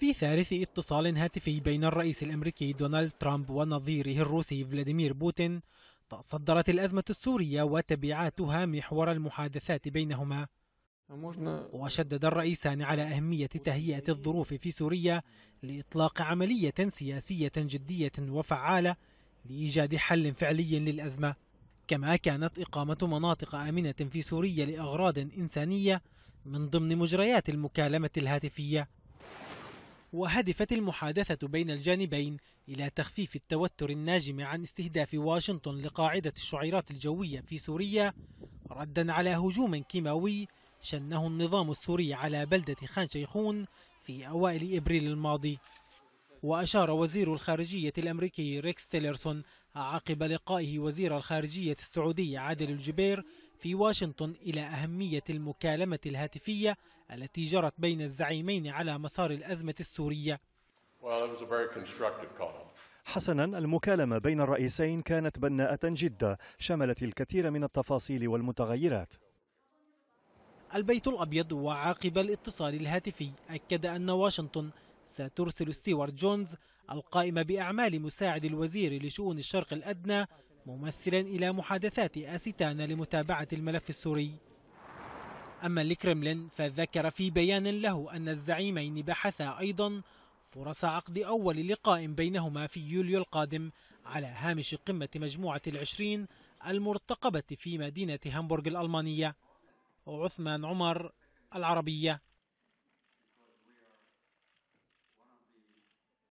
في ثالث اتصال هاتفي بين الرئيس الامريكي دونالد ترامب ونظيره الروسي فلاديمير بوتين تصدرت الازمه السوريه وتبعاتها محور المحادثات بينهما وشدد الرئيسان على أهمية تهيئة الظروف في سوريا لإطلاق عملية سياسية جدية وفعالة لإيجاد حل فعلي للأزمة كما كانت إقامة مناطق آمنة في سوريا لأغراض إنسانية من ضمن مجريات المكالمة الهاتفية وهدفت المحادثة بين الجانبين إلى تخفيف التوتر الناجم عن استهداف واشنطن لقاعدة الشعيرات الجوية في سوريا ردا على هجوم كيماوي شنه النظام السوري على بلدة خان شيخون في أوائل إبريل الماضي وأشار وزير الخارجية الأمريكي ريكس تيلرسون عقب لقائه وزير الخارجية السعودي عادل الجبير في واشنطن إلى أهمية المكالمة الهاتفية التي جرت بين الزعيمين على مسار الأزمة السورية حسنا المكالمة بين الرئيسين كانت بناءة جدا شملت الكثير من التفاصيل والمتغيرات البيت الأبيض وعقب الاتصال الهاتفي أكد أن واشنطن سترسل ستيوارت جونز القائم بأعمال مساعد الوزير لشؤون الشرق الأدنى ممثلا إلى محادثات آستانا لمتابعة الملف السوري أما الكرملين فذكر في بيان له أن الزعيمين بحثا أيضا فرص عقد أول لقاء بينهما في يوليو القادم على هامش قمة مجموعة العشرين المرتقبة في مدينة هامبورغ الألمانية وعثمان عمر العربية